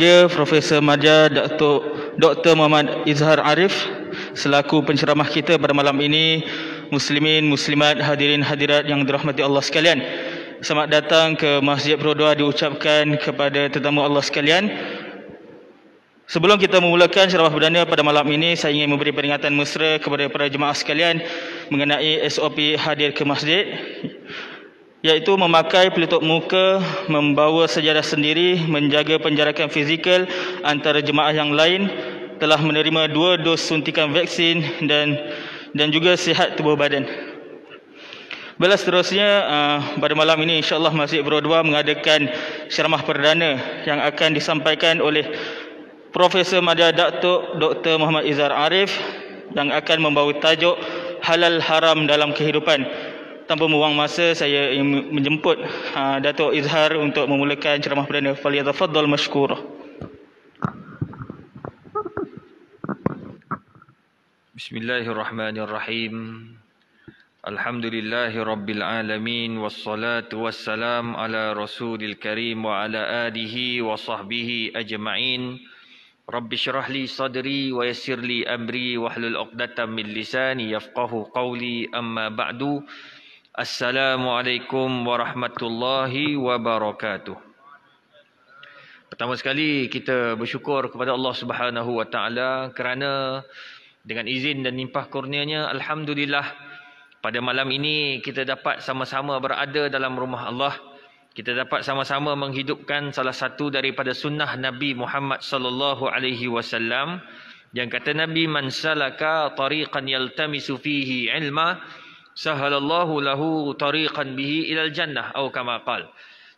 Raja Profesor Maja Dr. Dr. Muhammad Izhar Arif selaku penceramah kita pada malam ini muslimin muslimat hadirin hadirat yang dirahmati Allah sekalian. Selamat datang ke Masjid Perdoa diucapkan kepada tetamu Allah sekalian. Sebelum kita memulakan ceramah berdana pada malam ini, saya ingin memberi peringatan mesra kepada para jemaah sekalian mengenai SOP hadir ke masjid iaitu memakai pelitup muka, membawa sejarah sendiri, menjaga penjarakan fizikal antara jemaah yang lain, telah menerima dua dos suntikan vaksin dan dan juga sihat tubuh badan. Belas seterusnya uh, pada malam ini insyaallah allah Masjid Bro mengadakan ceramah perdana yang akan disampaikan oleh Profesor Madya Datuk Dr. Muhammad Izar Arif yang akan membawa tajuk halal haram dalam kehidupan tanpa membuang masa saya menjemput uh, Datuk Izhar untuk memulakan ceramah perdana Faliyatafaddal Mashkur. Bismillahirrahmanirrahim. Alhamdulillahirabbil alamin wassalatu wassalam ala rasulil karim wa ala alihi wa sahbihi ajma'in. Rabbi syrah li sadri wa yassir li amri wa uqdatan min lisani yafqahu qawli amma ba'du. Assalamualaikum warahmatullahi wabarakatuh. Pertama sekali kita bersyukur kepada Allah Subhanahu wa taala kerana dengan izin dan limpah kurnianya alhamdulillah pada malam ini kita dapat sama-sama berada dalam rumah Allah. Kita dapat sama-sama menghidupkan salah satu daripada sunnah Nabi Muhammad sallallahu alaihi wasallam yang kata Nabi man salaka tariqan yaltamisu fihi ilma sahalallahu lahu tariqan bihi ilal jannah atau kama qal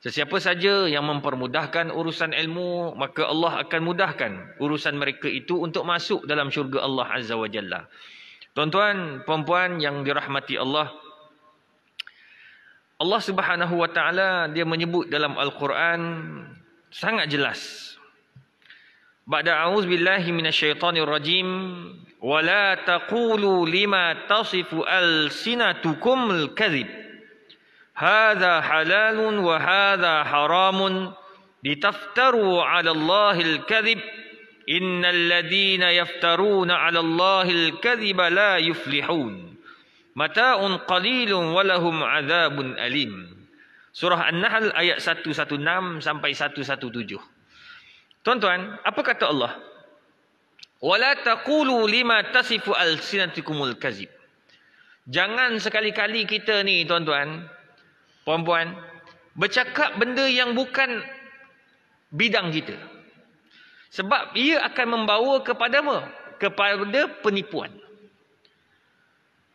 sesiapa saja yang mempermudahkan urusan ilmu maka Allah akan mudahkan urusan mereka itu untuk masuk dalam syurga Allah azza wajalla tuan-tuan puan-puan yang dirahmati Allah Allah Subhanahu wa taala dia menyebut dalam al-Quran sangat jelas Ba'da a'udzu billahi minasyaitonir rajim ولا تقولوا لما تصف ألسنتكم الكذب هذا حلال وهذا حرام لتفتروا على الله الكذب إن الذين يفترون على الله الكذب لا يفلحون متاع قليل ولهم عذاب أليم سورة النحل آيات 116 sampai 117 Tuan-tuan, apa kata Allah? wala taqulu lima tasifu alsinatikumul kazib jangan sekali-kali kita ni tuan-tuan puan-puan bercakap benda yang bukan bidang kita sebab ia akan membawa kepada apa kepada penipuan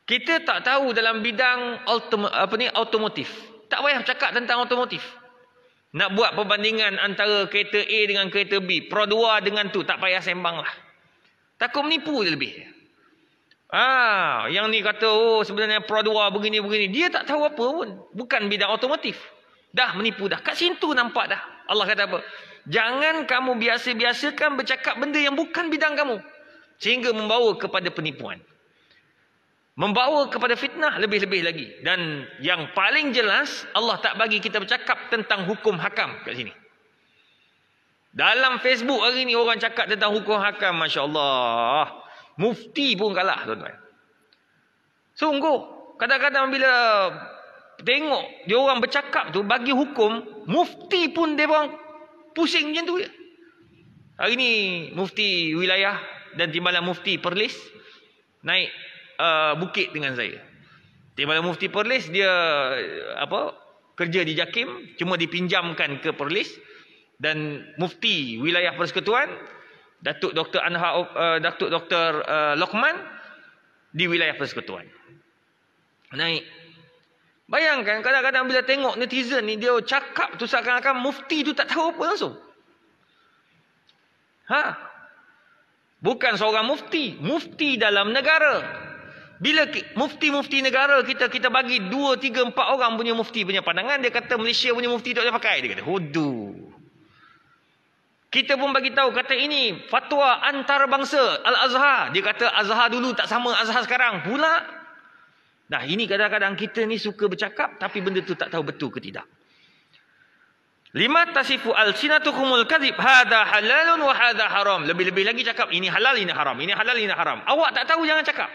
kita tak tahu dalam bidang apa ni automotif tak payah cakap tentang automotif nak buat perbandingan antara kereta A dengan kereta B Pro dengan tu tak payah sembanglah Takut menipu je lebih. Ah, yang ni kata oh sebenarnya Produa begini begini, dia tak tahu apa pun, bukan bidang otomotif. Dah menipu dah. Kat situ nampak dah. Allah kata apa? Jangan kamu biasa-biasakan bercakap benda yang bukan bidang kamu sehingga membawa kepada penipuan. Membawa kepada fitnah lebih-lebih lagi dan yang paling jelas Allah tak bagi kita bercakap tentang hukum hakam kat sini. Dalam Facebook hari ni orang cakap tentang hukum hakam Masya Allah. Mufti pun kalah tuan-tuan. Sungguh. Kadang-kadang bila tengok dia orang bercakap tu bagi hukum. Mufti pun dia orang pusing macam tu. Hari ni mufti wilayah dan timbalan mufti perlis. Naik uh, bukit dengan saya. Timbalan mufti perlis dia apa kerja di Jakim. Cuma dipinjamkan ke perlis. Perlis dan mufti wilayah persekutuan Datuk Dr Anha uh, eh, Datuk Dr uh, eh, Lokman di wilayah persekutuan. Naik. Bayangkan kadang-kadang bila tengok netizen ni dia cakap tu seakan-akan mufti tu tak tahu apa langsung. Ha. Bukan seorang mufti, mufti dalam negara. Bila mufti-mufti negara kita kita bagi 2 3 4 orang punya mufti punya pandangan dia kata Malaysia punya mufti tak boleh pakai dia kata hodoh. Kita pun bagi tahu kata ini fatwa antarabangsa Al-Azhar. Dia kata Azhar dulu tak sama Azhar sekarang. Pula. Nah ini kadang-kadang kita ni suka bercakap tapi benda tu tak tahu betul ke tidak. Lima tasifu al-sinatukumul kadib. Hada halalun wa hada haram. Lebih-lebih lagi cakap ini halal ini haram. Ini halal ini haram. Awak tak tahu jangan cakap.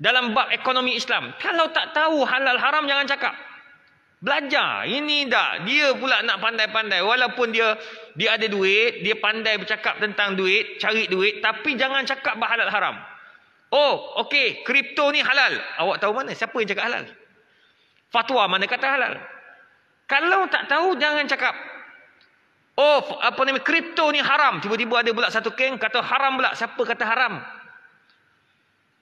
Dalam bab ekonomi Islam. Kalau tak tahu halal haram jangan cakap. Belajar. Ini tak. Dia pula nak pandai-pandai. Walaupun dia dia ada duit, dia pandai bercakap tentang duit, cari duit. Tapi jangan cakap bahalal haram. Oh, okey. Kripto ni halal. Awak tahu mana? Siapa yang cakap halal? Fatwa mana kata halal? Kalau tak tahu, jangan cakap. Oh, apa nama kripto ni haram. Tiba-tiba ada pula satu keng kata haram pula. Siapa kata haram?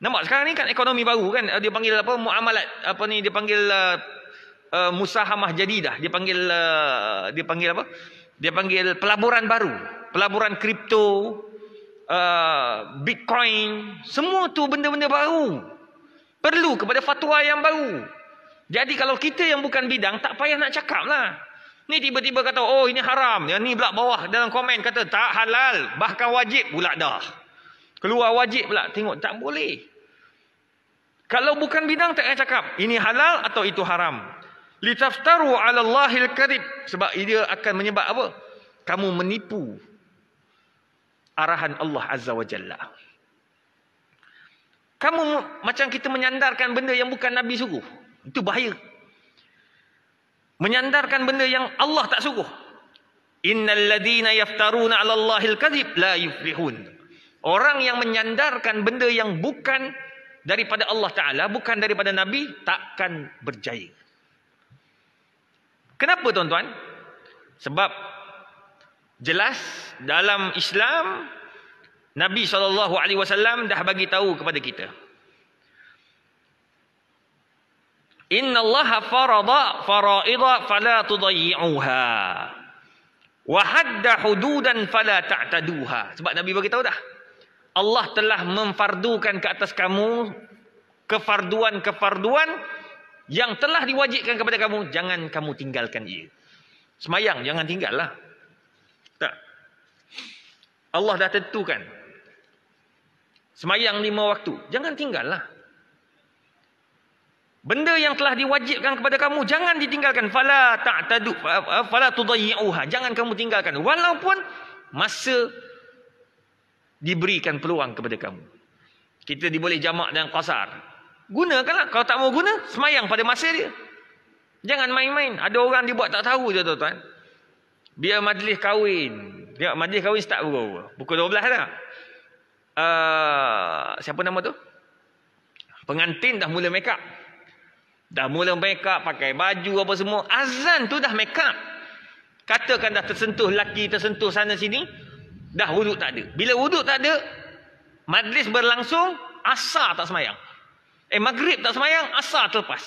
Nampak sekarang ni kan ekonomi baru kan dia panggil apa muamalat apa ni dia panggil uh, uh, musahamah jadidah dia panggil uh, dia panggil apa dia panggil pelaburan baru pelaburan kripto uh, bitcoin semua tu benda-benda baru perlu kepada fatwa yang baru jadi kalau kita yang bukan bidang tak payah nak cakap lah ni tiba-tiba kata oh ini haram yang ni pula bawah dalam komen kata tak halal bahkan wajib pula dah keluar wajib pula tengok tak boleh kalau bukan bidang tak payah cakap ini halal atau itu haram litaftaru ala Allahil karib sebab dia akan menyebab apa kamu menipu arahan Allah azza wa jalla kamu macam kita menyandarkan benda yang bukan nabi suruh itu bahaya menyandarkan benda yang Allah tak suruh innal ladina yaftaruna ala Allahil karib la yuflihun orang yang menyandarkan benda yang bukan daripada Allah taala bukan daripada nabi takkan berjaya Kenapa tuan-tuan? Sebab jelas dalam Islam Nabi saw dah bagi tahu kepada kita. Inna Allah farada faraida fala tudayyi'uha. Wa hadda hududan fala ta'taduha. Sebab Nabi bagi tahu dah. Allah telah memfardukan ke atas kamu kefarduan-kefarduan yang telah diwajibkan kepada kamu jangan kamu tinggalkan ia semayang jangan tinggallah tak Allah dah tentukan semayang lima waktu jangan tinggallah benda yang telah diwajibkan kepada kamu jangan ditinggalkan fala ta'tadu fala tudayyuha jangan kamu tinggalkan walaupun masa diberikan peluang kepada kamu kita diboleh jamak dengan qasar Gunakanlah. Kalau tak mau guna, semayang pada masa dia. Jangan main-main. Ada orang dibuat tak tahu je tuan-tuan. Biar majlis kahwin. Dia majlis kahwin start berapa? Pukul 12 dah. Kan? Uh, siapa nama tu? Pengantin dah mula make up. Dah mula make up, pakai baju apa semua. Azan tu dah make up. Katakan dah tersentuh laki tersentuh sana sini. Dah wuduk tak ada. Bila wuduk tak ada, majlis berlangsung, asar tak semayang. Eh maghrib tak semayang, asar terlepas.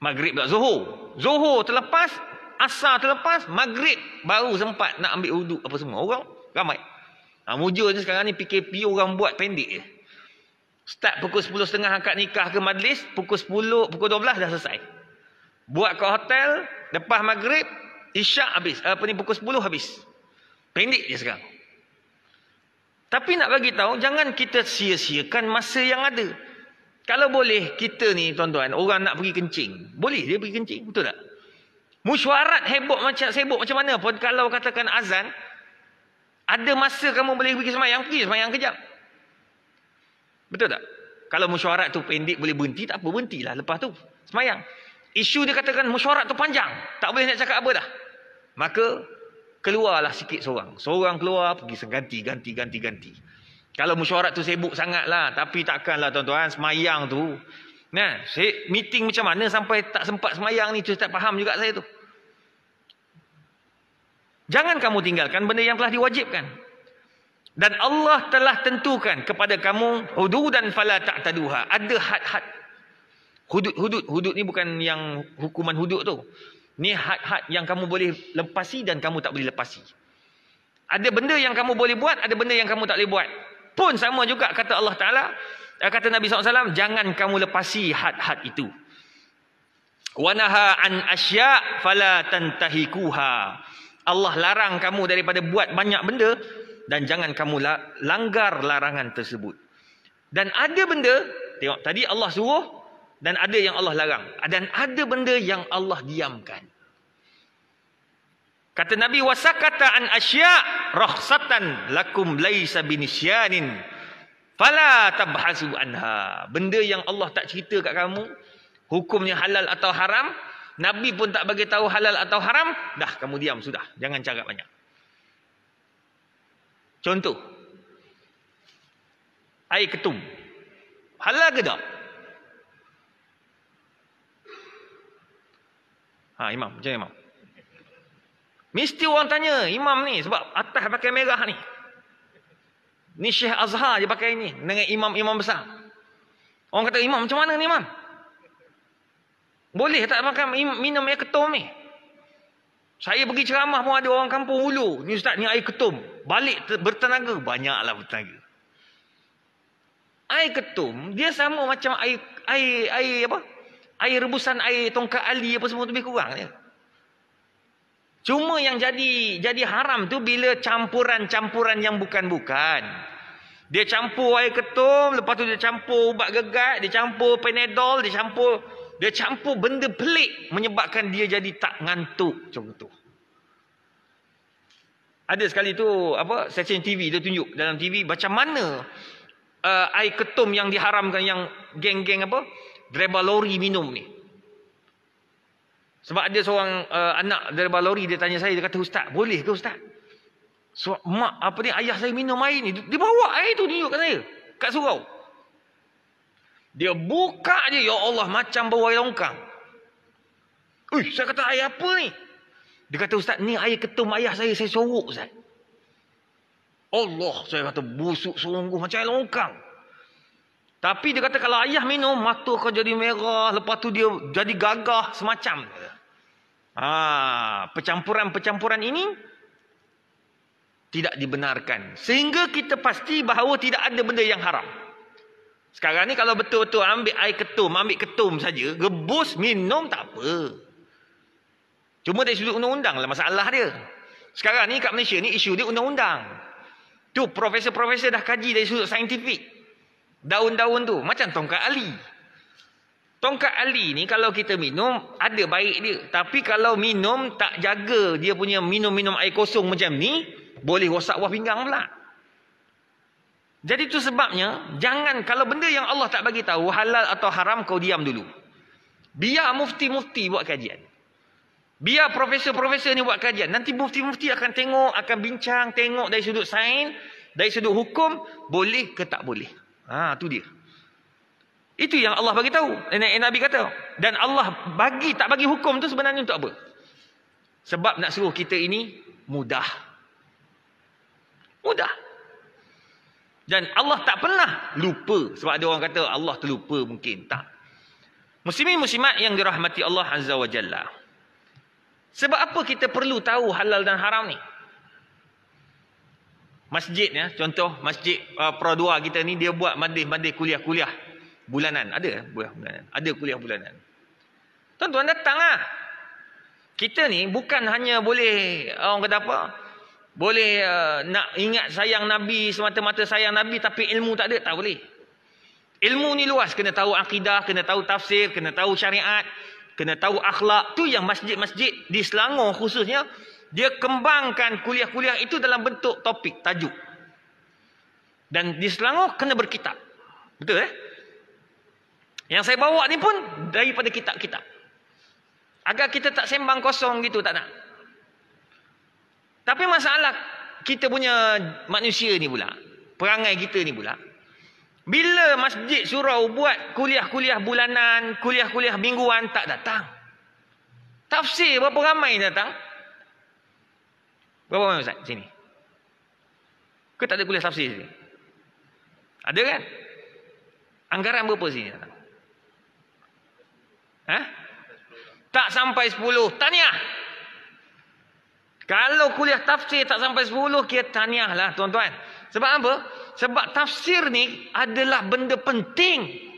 Maghrib tak zuhur. Zuhur terlepas, asar terlepas, maghrib baru sempat nak ambil uduk apa semua. Orang ramai. Ha, Mujur ni sekarang ni PKP orang buat pendek je. Start pukul 10.30 angkat nikah ke majlis, pukul 10, pukul 12 dah selesai. Buat ke hotel, lepas maghrib, isyak habis. Apa ni pukul 10 habis. Pendek je sekarang. Tapi nak bagi tahu jangan kita sia-siakan masa yang ada. Kalau boleh kita ni tuan-tuan, orang nak pergi kencing, boleh dia pergi kencing, betul tak? Mesyuarat heboh macam sibuk macam mana pun kalau katakan azan, ada masa kamu boleh pergi sembahyang, pergi sembahyang kejap. Betul tak? Kalau mesyuarat tu pendek boleh berhenti, tak apa, berhentilah lepas tu sembahyang. Isu dia katakan mesyuarat tu panjang, tak boleh nak cakap apa dah. Maka keluarlah sikit seorang. Seorang keluar pergi seganti ganti ganti ganti. Kalau mesyuarat tu sibuk sangatlah tapi takkanlah tuan-tuan semayang tu. Nah, si meeting macam mana sampai tak sempat semayang ni tu tak faham juga saya tu. Jangan kamu tinggalkan benda yang telah diwajibkan. Dan Allah telah tentukan kepada kamu hudud hududan fala ta'taduha. Ada had-had. Hudud-hudud. Hudud ni bukan yang hukuman hudud tu. Ini had-had yang kamu boleh lepasi dan kamu tak boleh lepasi. Ada benda yang kamu boleh buat, ada benda yang kamu tak boleh buat. Pun sama juga kata Allah Ta'ala. Eh, kata Nabi SAW, jangan kamu lepasi had-had itu. Wanaha an asya' fala tantahikuha. Allah larang kamu daripada buat banyak benda dan jangan kamu langgar larangan tersebut. Dan ada benda, tengok tadi Allah suruh dan ada yang Allah larang. Dan ada benda yang Allah diamkan. Kata Nabi wasakata an asya rakhsatan lakum laisa binisyanin fala tabhasu anha. Benda yang Allah tak cerita kat kamu, hukumnya halal atau haram, Nabi pun tak bagi tahu halal atau haram, dah kamu diam sudah, jangan cakap banyak. Contoh. Air ketum. Halal ke tak? Ha, imam, macam imam. Mesti orang tanya, imam ni sebab atas pakai merah ni. Ni Syekh Azhar je pakai ni dengan imam-imam besar. Orang kata, imam macam mana ni imam? Boleh tak makan minum air ketum ni? Saya pergi ceramah pun ada orang kampung hulu. Ni ustaz ni air ketum. Balik bertenaga, banyaklah bertenaga. Air ketum, dia sama macam air air air apa? Air rebusan air tongkat ali apa semua tu lebih kurang Ya? Cuma yang jadi jadi haram tu bila campuran-campuran yang bukan-bukan. Dia campur air ketum, lepas tu dia campur ubat gegat, dia campur penedol dia campur dia campur benda pelik menyebabkan dia jadi tak ngantuk contoh. Ada sekali tu apa session TV dia tunjuk dalam TV macam mana uh, air ketum yang diharamkan yang geng-geng apa driver lori minum ni. Sebab dia seorang uh, anak dari Balori dia tanya saya dia kata ustaz boleh ke ustaz? so, mak apa ni ayah saya minum air ni dia bawa air tu tunjuk kat saya kat surau. Dia buka je ya Allah macam bau air longkang. Ui, saya kata air apa ni? Dia kata ustaz ni air ketum ayah saya saya sorok ustaz. Allah saya kata busuk sungguh macam air longkang. Tapi dia kata kalau ayah minum mata kau jadi merah lepas tu dia jadi gagah semacam dia. Ha, ah, pencampuran-pencampuran ini tidak dibenarkan. Sehingga kita pasti bahawa tidak ada benda yang haram. Sekarang ni kalau betul-betul ambil air ketum, ambil ketum saja, rebus, minum tak apa. Cuma dari sudut undang-undang lah masalah dia. Sekarang ni kat Malaysia ni isu dia undang-undang. Tu profesor-profesor dah kaji dari sudut saintifik. Daun-daun tu. Macam tongkat Ali. Tongkat Ali ni kalau kita minum, ada baik dia. Tapi kalau minum, tak jaga dia punya minum-minum air kosong macam ni, boleh rosak buah pinggang pula. Jadi tu sebabnya, jangan kalau benda yang Allah tak bagi tahu halal atau haram, kau diam dulu. Biar mufti-mufti buat kajian. Biar profesor-profesor ni buat kajian. Nanti mufti-mufti akan tengok, akan bincang, tengok dari sudut sains, dari sudut hukum, boleh ke tak boleh. Ah ha, tu dia. Itu yang Allah bagi tahu. Nabi kata. Dan Allah bagi tak bagi hukum tu sebenarnya untuk apa? Sebab nak suruh kita ini mudah. Mudah. Dan Allah tak pernah lupa. Sebab ada orang kata Allah terlupa mungkin. Tak. Muslimin muslimat yang dirahmati Allah Azza wa Jalla. Sebab apa kita perlu tahu halal dan haram ni? Masjid ya, contoh masjid uh, Pradua kita ni dia buat madih-madih kuliah-kuliah bulanan ada eh, bulanan ada kuliah bulanan tuan-tuan datanglah kita ni bukan hanya boleh orang kata apa boleh uh, nak ingat sayang nabi semata-mata sayang nabi tapi ilmu tak ada tak boleh ilmu ni luas kena tahu akidah kena tahu tafsir kena tahu syariat kena tahu akhlak tu yang masjid-masjid di Selangor khususnya dia kembangkan kuliah-kuliah itu dalam bentuk topik tajuk dan di Selangor kena berkitab betul eh yang saya bawa ni pun daripada kitab-kitab. Agar kita tak sembang kosong gitu tak nak. Tapi masalah kita punya manusia ni pula. Perangai kita ni pula. Bila masjid surau buat kuliah-kuliah bulanan, kuliah-kuliah mingguan tak datang. Tafsir berapa ramai datang? Berapa ramai Ustaz sini? Ke tak ada kuliah tafsir sini? Ada kan? Anggaran berapa sini datang? Ha? Tak sampai 10. tanya. Kalau kuliah tafsir tak sampai 10, kira tahniahlah tuan-tuan. Sebab apa? Sebab tafsir ni adalah benda penting.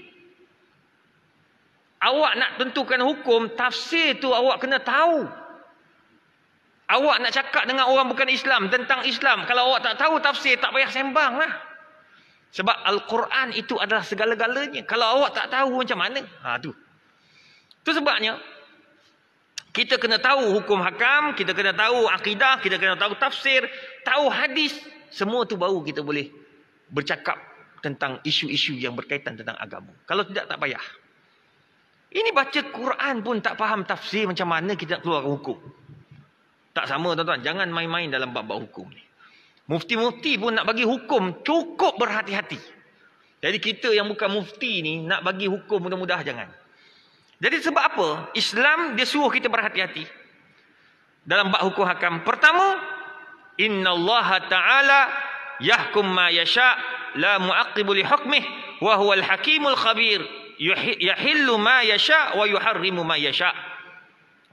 Awak nak tentukan hukum, tafsir tu awak kena tahu. Awak nak cakap dengan orang bukan Islam tentang Islam. Kalau awak tak tahu tafsir, tak payah sembang lah. Sebab Al-Quran itu adalah segala-galanya. Kalau awak tak tahu macam mana? Ha, tu. Itu sebabnya kita kena tahu hukum hakam, kita kena tahu akidah, kita kena tahu tafsir, tahu hadis, semua tu baru kita boleh bercakap tentang isu-isu yang berkaitan tentang agama. Kalau tidak tak payah. Ini baca Quran pun tak faham tafsir macam mana kita nak keluar hukum. Tak sama tuan-tuan, jangan main-main dalam bab-bab hukum ni. Mufti-mufti pun nak bagi hukum cukup berhati-hati. Jadi kita yang bukan mufti ni nak bagi hukum mudah-mudah jangan. Jadi sebab apa Islam dia suruh kita berhati-hati dalam bab hukum hakam. Pertama, Allah ta'ala yahkum ma yasha la mu'aqqibu li hukmih wa huwal hakimul khabir yahillu ma yasha wa yuharrimu ma yasha.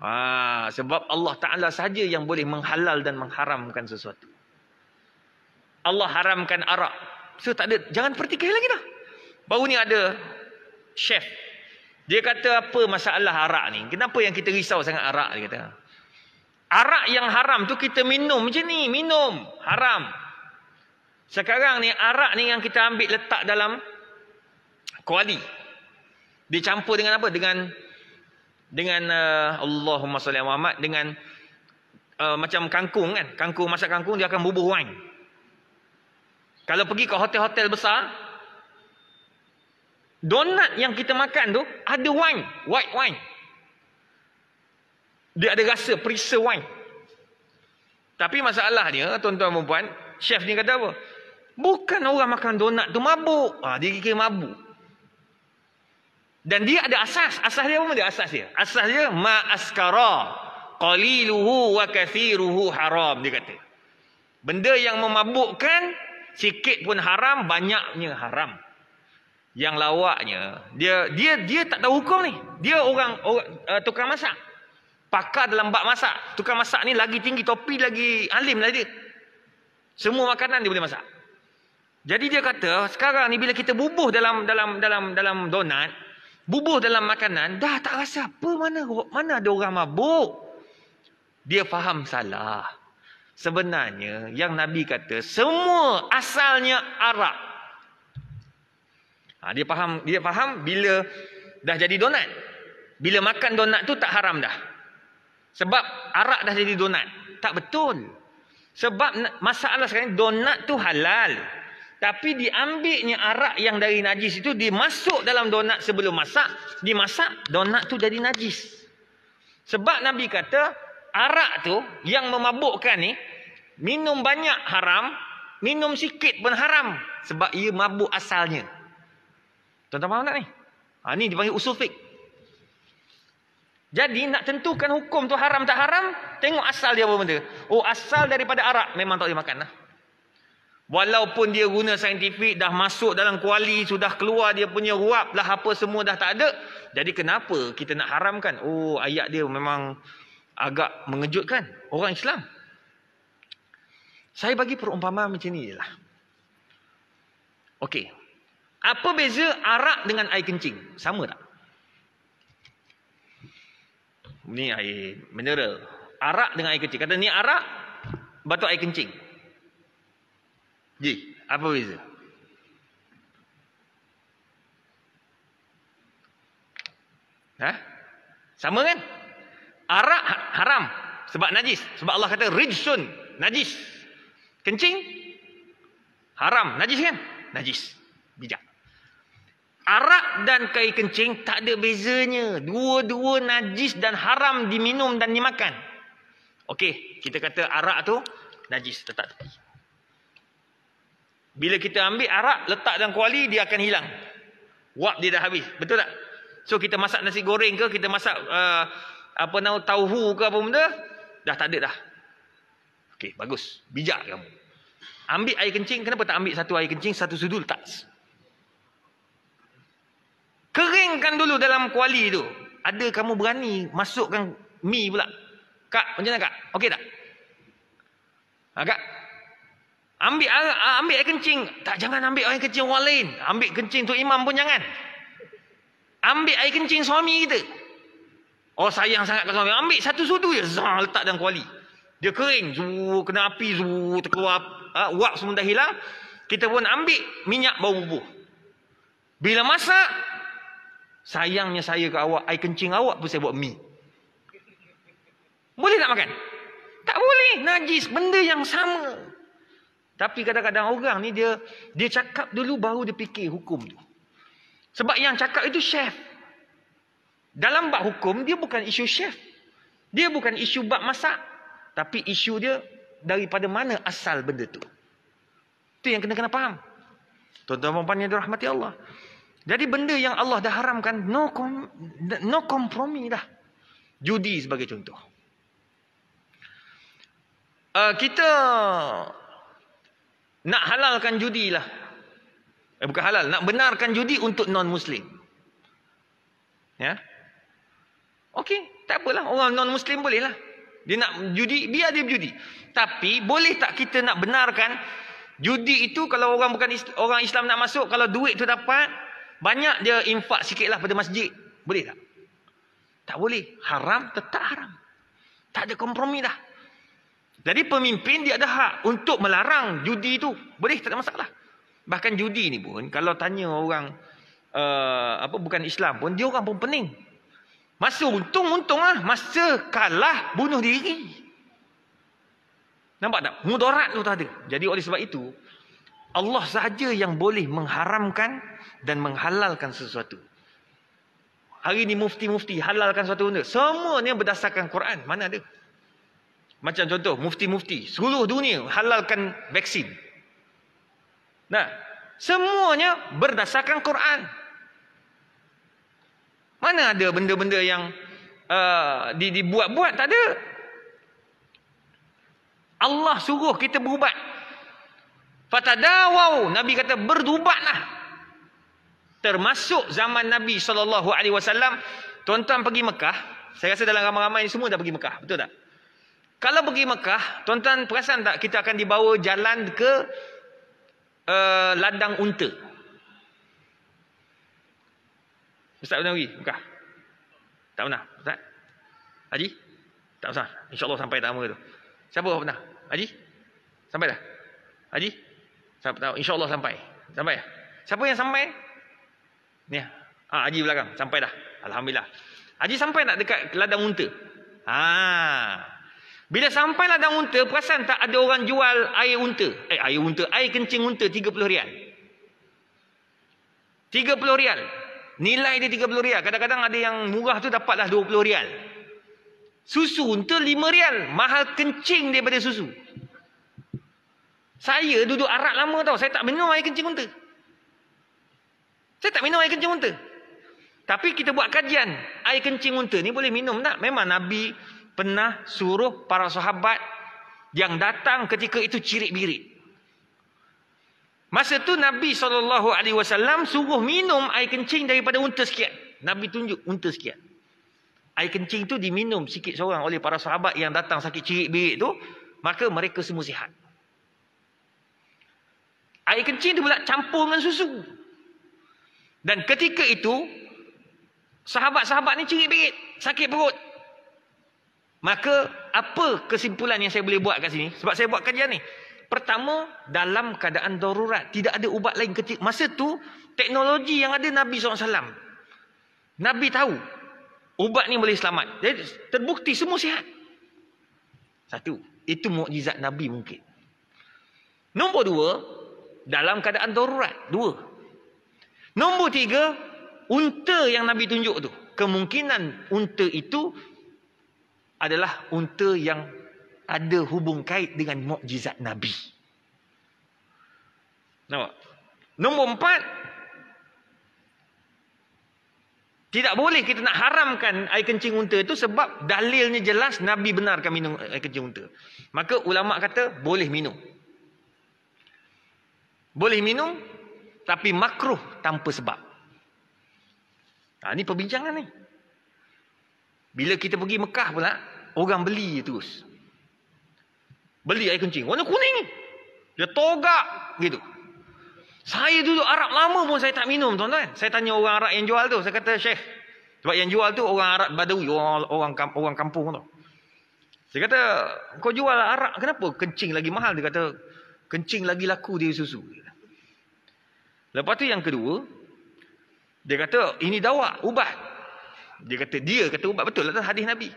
Ah, sebab Allah Ta'ala saja yang boleh menghalal dan mengharamkan sesuatu. Allah haramkan arak. So tak ada, jangan pertikai lagi dah. Baru ni ada chef dia kata apa masalah arak ni? Kenapa yang kita risau sangat arak? ni kata. Arak yang haram tu kita minum macam ni. Minum. Haram. Sekarang ni arak ni yang kita ambil letak dalam kuali. dicampur dengan apa? Dengan dengan uh, Allahumma salli ala Muhammad dengan uh, macam kangkung kan kangkung masak kangkung dia akan bubuh wine kalau pergi ke hotel-hotel besar Donat yang kita makan tu ada wine, white wine. Dia ada rasa perisa wine. Tapi masalahnya tuan-tuan dan puan, chef ni kata apa? Bukan orang makan donat tu mabuk. Ah ha, dia kira mabuk. Dan dia ada asas. Asas dia apa dia asas dia? Asas dia ma askara qaliluhu wa kathiruhu haram dia kata. Benda yang memabukkan sikit pun haram, banyaknya haram. Yang lawaknya dia dia dia tak tahu hukum ni. Dia orang, orang uh, tukang masak. Pakar dalam bab masak. tukar masak ni lagi tinggi topi lagi alim lah dia. Semua makanan dia boleh masak. Jadi dia kata sekarang ni bila kita bubuh dalam dalam dalam dalam donat, bubuh dalam makanan dah tak rasa apa mana mana ada orang mabuk. Dia faham salah. Sebenarnya yang Nabi kata semua asalnya Arab. Ha, dia faham dia faham bila dah jadi donat. Bila makan donat tu tak haram dah. Sebab arak dah jadi donat. Tak betul. Sebab masalah sekarang donat tu halal. Tapi diambilnya arak yang dari najis itu dimasuk dalam donat sebelum masak. Dimasak, donat tu jadi najis. Sebab Nabi kata, arak tu yang memabukkan ni, minum banyak haram, minum sikit pun haram. Sebab ia mabuk asalnya. Tuan-tuan faham tak ni? Ha, ni dipanggil usul fiqh. Jadi nak tentukan hukum tu haram tak haram, tengok asal dia apa benda. Oh asal daripada arak, memang tak boleh makan lah. Walaupun dia guna saintifik, dah masuk dalam kuali, sudah keluar dia punya ruap lah, apa semua dah tak ada. Jadi kenapa kita nak haramkan? Oh ayat dia memang agak mengejutkan orang Islam. Saya bagi perumpamaan macam ni je lah. Okey, apa beza arak dengan air kencing? Sama tak? Ini air mineral. Arak dengan air kencing. Kata ni arak, batu air kencing. Ji, apa beza? Ha? Sama kan? Arak ha, haram sebab najis. Sebab Allah kata rijsun, najis. Kencing haram, najis kan? Najis. Bijak arak dan air kencing tak ada bezanya. Dua-dua najis dan haram diminum dan dimakan. Okey, kita kata arak tu najis tetap. tepi. Bila kita ambil arak letak dalam kuali dia akan hilang. Wap dia dah habis. Betul tak? So kita masak nasi goreng ke kita masak uh, apa nama tauhu ke apa benda dah tak ada dah. Okey, bagus. Bijak kamu. Ambil air kencing kenapa tak ambil satu air kencing satu sudul tak? Keringkan dulu dalam kuali tu. Ada kamu berani masukkan mi pula. Kak, macam mana kak? Okey tak? Ha, kak? Ambil ha, ambil air kencing. Tak, jangan ambil air kencing orang lain. Ambil kencing tu imam pun jangan. Ambil air kencing suami kita. Oh, sayang sangat kat suami. Ambil satu sudu je. Zah, letak dalam kuali. Dia kering. Zuh, kena api. Zuh, terkeluar. Ha, uap semua dah hilang. Kita pun ambil minyak bau bubur. Bila masak, Sayangnya saya ke awak, air kencing awak pun saya buat mi. Boleh tak makan? Tak boleh. Najis. Benda yang sama. Tapi kadang-kadang orang ni dia dia cakap dulu baru dia fikir hukum tu. Sebab yang cakap itu chef. Dalam bab hukum dia bukan isu chef. Dia bukan isu bab masak. Tapi isu dia daripada mana asal benda tu. Itu yang kena-kena faham. Tuan-tuan dan puan-puan yang dirahmati Allah. Jadi benda yang Allah dah haramkan no kom, no kompromi dah. Judi sebagai contoh. Uh, kita nak halalkan judi lah. Eh, bukan halal. Nak benarkan judi untuk non-Muslim. Ya. Okey. Tak apalah. Orang non-Muslim boleh lah. Dia nak judi. Biar dia berjudi. Tapi boleh tak kita nak benarkan judi itu kalau orang bukan orang Islam nak masuk. Kalau duit tu dapat. Banyak dia infak lah pada masjid. Boleh tak? Tak boleh. Haram tetap haram. Tak ada kompromi dah. Jadi pemimpin dia ada hak untuk melarang judi tu. Boleh tak ada masalah. Bahkan judi ni pun kalau tanya orang uh, apa bukan Islam pun dia orang pun pening. Masa untung untung lah. Masa kalah bunuh diri. Nampak tak? Mudarat tu tak ada. Jadi oleh sebab itu Allah sahaja yang boleh mengharamkan dan menghalalkan sesuatu. Hari ini mufti-mufti halalkan sesuatu benda. Semuanya berdasarkan Quran. Mana ada? Macam contoh, mufti-mufti. Seluruh dunia halalkan vaksin. Nah, semuanya berdasarkan Quran. Mana ada benda-benda yang uh, dibuat-buat? Tak ada. Allah suruh kita berubat. Fatadawau. Nabi kata berdubatlah. Termasuk zaman Nabi SAW. Tuan-tuan pergi Mekah. Saya rasa dalam ramai-ramai ni semua dah pergi Mekah. Betul tak? Kalau pergi Mekah, tuan-tuan perasan tak kita akan dibawa jalan ke uh, ladang unta? Ustaz pernah pergi Mekah? Tak pernah? Ustaz? Haji? Tak usah. InsyaAllah sampai tak lama tu. Siapa pernah? Haji? Sampai dah? Haji? Haji? Siapa tahu Insyaallah sampai. Sampai. Siapa yang sampai? Ni. Lah. Ah ha, Haji belakang sampai dah. Alhamdulillah. Haji sampai nak dekat ladang unta. Ha. Bila sampai ladang unta, perasan tak ada orang jual air unta. Eh air unta, air kencing unta 30 rial. 30 rial. Nilai dia 30 rial. Kadang-kadang ada yang murah tu dapatlah 20 rial. Susu unta 5 rial. Mahal kencing daripada susu. Saya duduk arak lama tau. Saya tak minum air kencing unta. Saya tak minum air kencing unta. Tapi kita buat kajian. Air kencing unta ni boleh minum tak? Memang Nabi pernah suruh para sahabat yang datang ketika itu cirik-birik. Masa tu Nabi SAW suruh minum air kencing daripada unta sekian. Nabi tunjuk unta sekian. Air kencing tu diminum sikit seorang oleh para sahabat yang datang sakit cirik-birik tu. Maka mereka semua sihat. Air kencing tu pula campur dengan susu. Dan ketika itu, sahabat-sahabat ni cirit-birit, sakit perut. Maka, apa kesimpulan yang saya boleh buat kat sini? Sebab saya buat kajian ni. Pertama, dalam keadaan darurat. Tidak ada ubat lain kecil. Masa tu, teknologi yang ada Nabi SAW. Nabi tahu, ubat ni boleh selamat. Jadi, terbukti semua sihat. Satu, itu mukjizat Nabi mungkin. Nombor dua, dalam keadaan darurat. Dua. Nombor tiga, unta yang Nabi tunjuk tu. Kemungkinan unta itu adalah unta yang ada hubung kait dengan mukjizat Nabi. Nampak? Nombor empat, tidak boleh kita nak haramkan air kencing unta itu sebab dalilnya jelas Nabi benarkan minum air kencing unta. Maka ulama kata boleh minum. Boleh minum tapi makruh tanpa sebab. Ha, ini perbincangan ni. Bila kita pergi Mekah pula, orang beli terus. Beli air kencing. Warna kuning Dia togak gitu. Saya dulu Arab lama pun saya tak minum tuan-tuan. Saya tanya orang Arab yang jual tu. Saya kata, Syekh. Sebab yang jual tu orang Arab Badawi. Orang, orang, orang kampung tu. Saya kata, kau jual Arab kenapa kencing lagi mahal? Dia kata, Kencing lagi laku dia susu. Lepas tu yang kedua, dia kata ini dawak, ubat. Dia kata dia kata ubat betul lah hadis Nabi.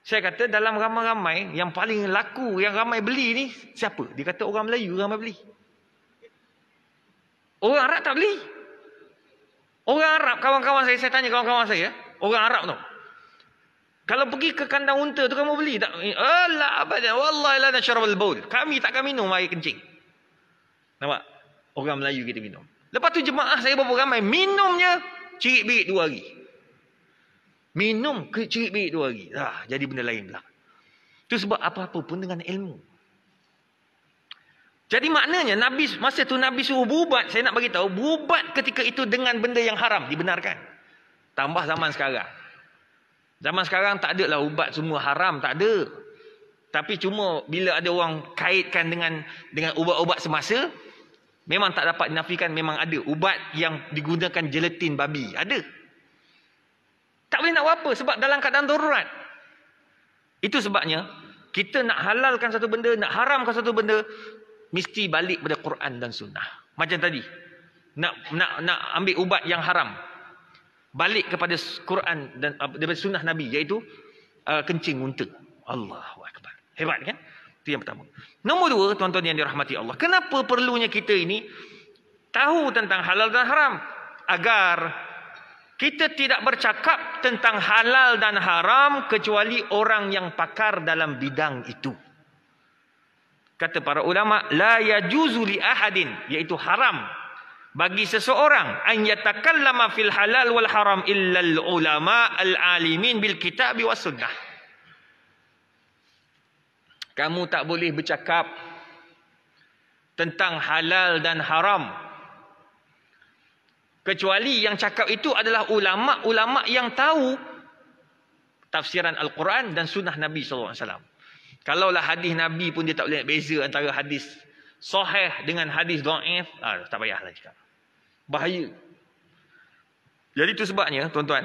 Saya kata dalam ramai-ramai yang paling laku yang ramai beli ni siapa? Dia kata orang Melayu ramai beli. Orang Arab tak beli. Orang Arab kawan-kawan saya saya tanya kawan-kawan saya, orang Arab tu. Kalau pergi ke kandang unta tu kamu beli tak? apa abad wallahi la nasyrab al-baul. Kami takkan minum air kencing. Nampak? Orang Melayu kita minum. Lepas tu jemaah saya berapa ramai minumnya cirit-birit dua hari. Minum ke cirit-birit dua hari. Ah, jadi benda lain pula. Tu sebab apa-apa pun dengan ilmu. Jadi maknanya Nabi masa tu Nabi suruh berubat, saya nak bagi tahu berubat ketika itu dengan benda yang haram dibenarkan. Tambah zaman sekarang. Zaman sekarang tak ada lah ubat semua haram, tak ada. Tapi cuma bila ada orang kaitkan dengan dengan ubat-ubat semasa, memang tak dapat dinafikan memang ada ubat yang digunakan gelatin babi. Ada. Tak boleh nak apa sebab dalam keadaan darurat. Itu sebabnya kita nak halalkan satu benda, nak haramkan satu benda, mesti balik pada Quran dan Sunnah. Macam tadi. Nak nak nak ambil ubat yang haram balik kepada Quran dan uh, daripada sunnah Nabi iaitu uh, kencing unta. Allahu akbar. Hebat kan? Itu yang pertama. Nombor dua, tuan-tuan yang dirahmati Allah. Kenapa perlunya kita ini tahu tentang halal dan haram? Agar kita tidak bercakap tentang halal dan haram kecuali orang yang pakar dalam bidang itu. Kata para ulama, la yajuzu li ahadin, iaitu haram bagi seseorang an yatakallama fil halal wal haram illa al ulama al alimin bil kitab wa sunnah kamu tak boleh bercakap tentang halal dan haram kecuali yang cakap itu adalah ulama-ulama yang tahu tafsiran al-Quran dan sunnah Nabi sallallahu alaihi wasallam kalaulah hadis Nabi pun dia tak boleh beza antara hadis sahih dengan hadis dhaif ah, tak payahlah cakap bahaya jadi itu sebabnya tuan-tuan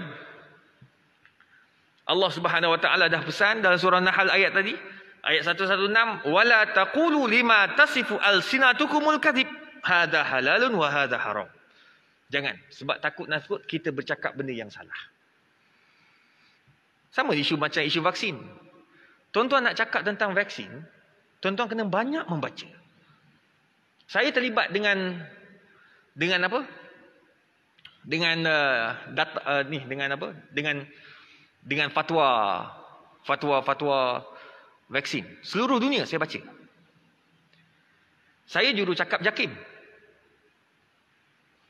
Allah Subhanahu Wa Taala dah pesan dalam surah Nahl ayat tadi ayat 116 wala taqulu lima tasifu al alsinatukumul kadhib hadha halalun wa hadha haram jangan sebab takut nasut kita bercakap benda yang salah sama isu macam isu vaksin tuan-tuan nak cakap tentang vaksin tuan-tuan kena banyak membaca saya terlibat dengan dengan apa? Dengan uh, data uh, ni dengan apa? Dengan dengan fatwa fatwa-fatwa vaksin. Seluruh dunia saya baca. Saya juru cakap JAKIM.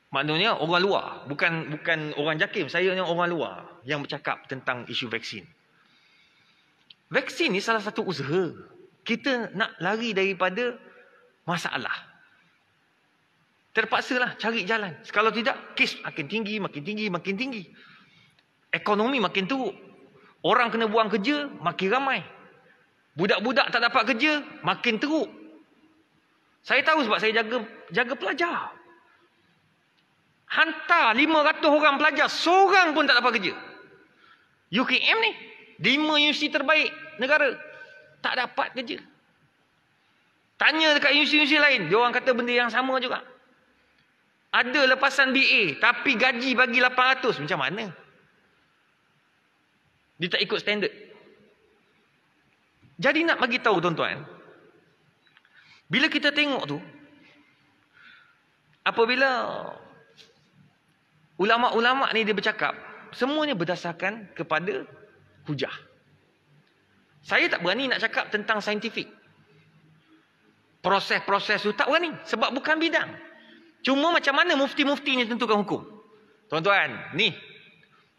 Maknanya orang luar, bukan bukan orang JAKIM, saya yang orang luar yang bercakap tentang isu vaksin. Vaksin ni salah satu usaha kita nak lari daripada masalah. Terpaksalah cari jalan. Kalau tidak, kes makin tinggi, makin tinggi, makin tinggi. Ekonomi makin teruk. Orang kena buang kerja, makin ramai. Budak-budak tak dapat kerja, makin teruk. Saya tahu sebab saya jaga jaga pelajar. Hantar 500 orang pelajar, seorang pun tak dapat kerja. UKM ni, 5 universiti terbaik negara. Tak dapat kerja. Tanya dekat universiti-universiti lain, dia orang kata benda yang sama juga. Ada lepasan BA tapi gaji bagi 800 macam mana? Dia tak ikut standard. Jadi nak bagi tahu tuan-tuan. Bila kita tengok tu apabila ulama-ulama ni dia bercakap semuanya berdasarkan kepada hujah. Saya tak berani nak cakap tentang saintifik. Proses-proses tu tak berani sebab bukan bidang. Cuma macam mana mufti-muftinya mufti tentukan hukum? Tuan-tuan, ni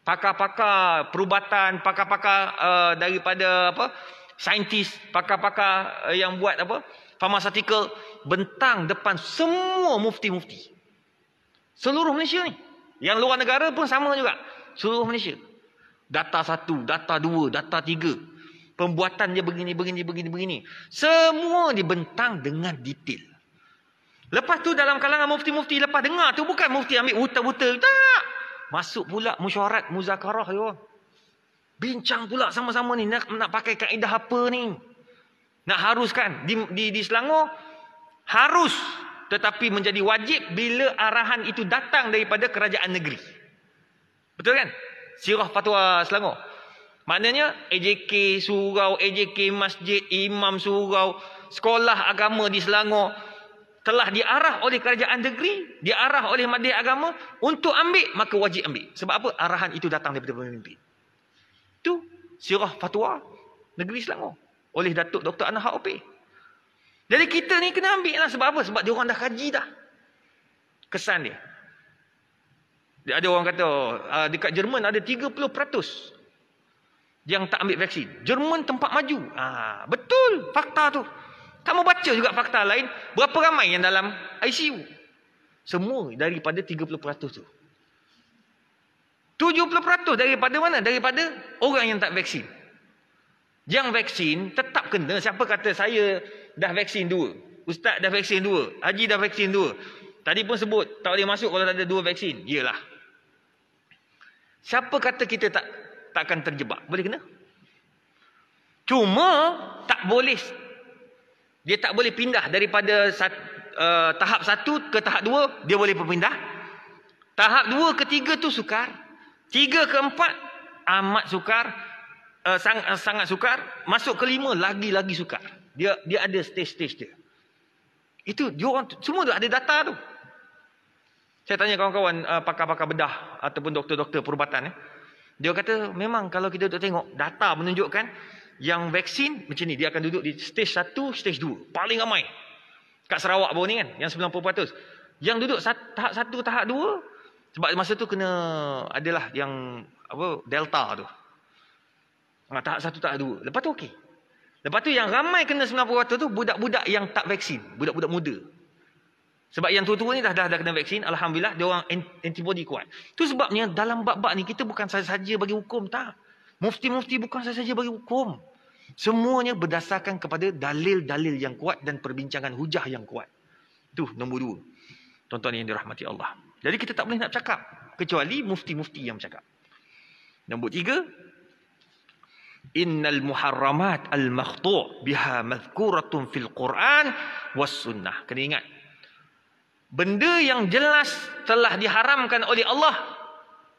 pakar-pakar perubatan, pakar-pakar uh, daripada apa? saintis, pakar-pakar uh, yang buat apa? pharmaceutical bentang depan semua mufti-mufti. Seluruh Malaysia ni. Yang luar negara pun sama juga. Seluruh Malaysia. Data satu, data dua, data tiga. Pembuatan dia begini, begini, begini, begini. Semua dibentang dengan detail. Lepas tu dalam kalangan mufti-mufti lepas dengar tu bukan mufti ambil buta-buta. Tak. Masuk pula musyarat muzakarah tu. Bincang pula sama-sama ni nak, nak pakai kaedah apa ni. Nak haruskan di, di, di Selangor. Harus tetapi menjadi wajib bila arahan itu datang daripada kerajaan negeri. Betul kan? Sirah Fatwa Selangor. Maknanya AJK surau, AJK masjid, imam surau, sekolah agama di Selangor telah diarah oleh kerajaan negeri, diarah oleh madi agama untuk ambil, maka wajib ambil. Sebab apa? Arahan itu datang daripada pemimpin. Itu sirah fatwa negeri Selangor oleh Datuk Dr. Anah HOP. Jadi kita ni kena ambil lah sebab apa? Sebab dia orang dah kaji dah. Kesan dia. dia ada orang kata oh, dekat Jerman ada 30% yang tak ambil vaksin. Jerman tempat maju. Ah, betul fakta tu. Kamu baca juga fakta lain, berapa ramai yang dalam ICU? Semua daripada 30% tu. 70% daripada mana? Daripada orang yang tak vaksin. Yang vaksin tetap kena. Siapa kata saya dah vaksin dua. Ustaz dah vaksin dua. Haji dah vaksin dua. Tadi pun sebut tak boleh masuk kalau tak ada dua vaksin. Yalah. Siapa kata kita tak takkan terjebak? Boleh kena? Cuma tak boleh dia tak boleh pindah daripada sat, uh, tahap satu ke tahap dua, dia boleh berpindah. Tahap dua ke tiga tu sukar. Tiga ke empat, amat sukar. Uh, sang, uh, sangat sukar. Masuk ke lima, lagi-lagi sukar. Dia dia ada stage-stage dia. Itu, dia orang, semua tu ada data tu. Saya tanya kawan-kawan uh, pakar-pakar bedah ataupun doktor-doktor perubatan. Eh. Dia kata, memang kalau kita duduk tengok, data menunjukkan yang vaksin macam ni. Dia akan duduk di stage 1, stage 2. Paling ramai. Kat Sarawak baru ni kan. Yang 90%. Yang duduk tahap 1, tahap 2. Sebab masa tu kena adalah yang apa delta tu. Ha, tahap 1, tahap 2. Lepas tu okey. Lepas tu yang ramai kena 90% tu budak-budak yang tak vaksin. Budak-budak muda. Sebab yang tua-tua ni dah, dah, dah kena vaksin. Alhamdulillah dia orang antibody kuat. Tu sebabnya dalam bab-bab ni kita bukan saja bagi hukum tak. Mufti-mufti bukan saja bagi hukum. Semuanya berdasarkan kepada dalil-dalil yang kuat dan perbincangan hujah yang kuat. Itu nombor dua. Tuan-tuan yang dirahmati Allah. Jadi kita tak boleh nak cakap. Kecuali mufti-mufti yang cakap. Nombor tiga. Innal muharramat al-makhtu' biha madhkuratun fil Quran was sunnah. Kena ingat. Benda yang jelas telah diharamkan oleh Allah.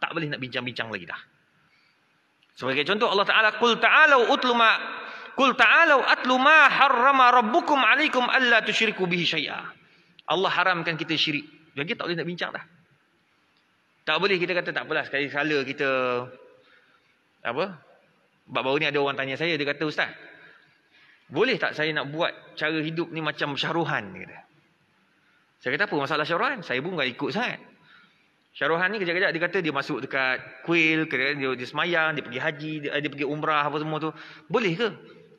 Tak boleh nak bincang-bincang lagi dah. Sebagai contoh Allah Taala qul ta'alu utluma Qul ta'alu atlu ma harrama rabbukum alaikum alla tusyriku bihi syai'a. Allah haramkan kita syirik. Jadi tak boleh nak bincang dah. Tak boleh kita kata tak apalah sekali salah kita apa? Bab baru ni ada orang tanya saya dia kata ustaz. Boleh tak saya nak buat cara hidup ni macam syaruhan ni kata. Saya kata apa masalah syaruhan? Saya pun enggak ikut sangat. Syaruhan ni kerja-kerja dia kata dia masuk dekat kuil, dia, dia semayang, dia pergi haji, dia, dia pergi umrah apa semua tu. Boleh ke?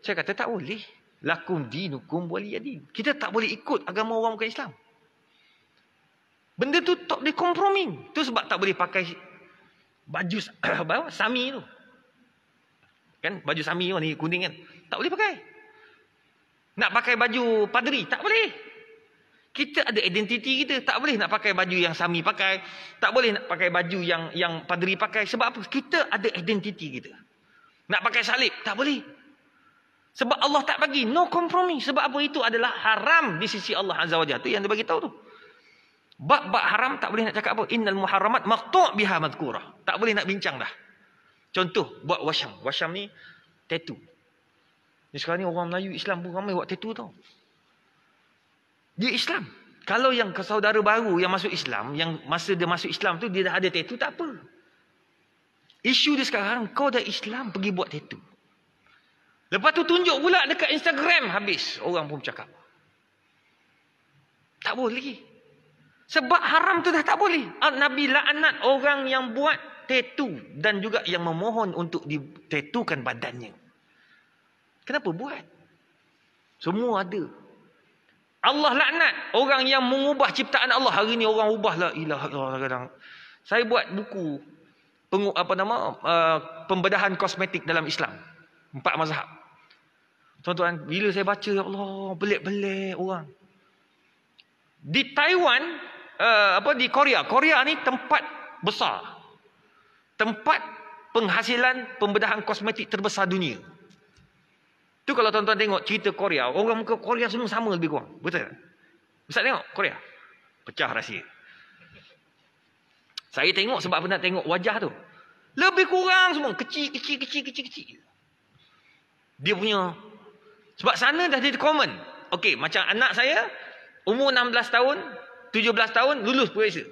Saya kata tak boleh. Lakum dinukum waliyadin. Kita tak boleh ikut agama orang bukan Islam. Benda tu tak boleh kompromi. Tu sebab tak boleh pakai baju bawa sami tu. Kan baju sami warna kuning kan. Tak boleh pakai. Nak pakai baju padri tak boleh. Kita ada identiti kita. Tak boleh nak pakai baju yang sami pakai. Tak boleh nak pakai baju yang yang padri pakai. Sebab apa? Kita ada identiti kita. Nak pakai salib? Tak boleh. Sebab Allah tak bagi no kompromi. Sebab apa itu adalah haram di sisi Allah Azza wa Jalla. Itu yang dia bagi tahu tu. bak bab haram tak boleh nak cakap apa. Innal muharramat maqtu' biha madhkura. Tak boleh nak bincang dah. Contoh buat washam. Washam ni tattoo. Ni sekarang ni orang Melayu Islam pun ramai buat tattoo tau. Dia Islam. Kalau yang saudara baru yang masuk Islam, yang masa dia masuk Islam tu dia dah ada tattoo tak apa. Isu dia sekarang kau dah Islam pergi buat tattoo. Lepas tu tunjuk pula dekat Instagram habis. Orang pun cakap. Tak boleh. Sebab haram tu dah tak boleh. Ah, Nabi la'anat orang yang buat tetu. Dan juga yang memohon untuk ditetukan badannya. Kenapa buat? Semua ada. Allah laknat orang yang mengubah ciptaan Allah. Hari ni orang ubah lah ilah kadang-kadang. Saya buat buku pengu, apa nama uh, pembedahan kosmetik dalam Islam. Empat mazhab. Tuan-tuan, bila saya baca, Ya Allah, pelik-pelik orang. Di Taiwan, uh, apa di Korea. Korea ni tempat besar. Tempat penghasilan pembedahan kosmetik terbesar dunia. Tu kalau tuan-tuan tengok cerita Korea, orang muka Korea semua sama lebih kurang. Betul tak? Ustaz tengok Korea. Pecah rahsia. Saya tengok sebab pernah tengok wajah tu. Lebih kurang semua. Kecil, kecil, kecil, kecil, kecil. Dia punya sebab sana dah jadi common. Okey, macam anak saya umur 16 tahun, 17 tahun lulus peperiksa.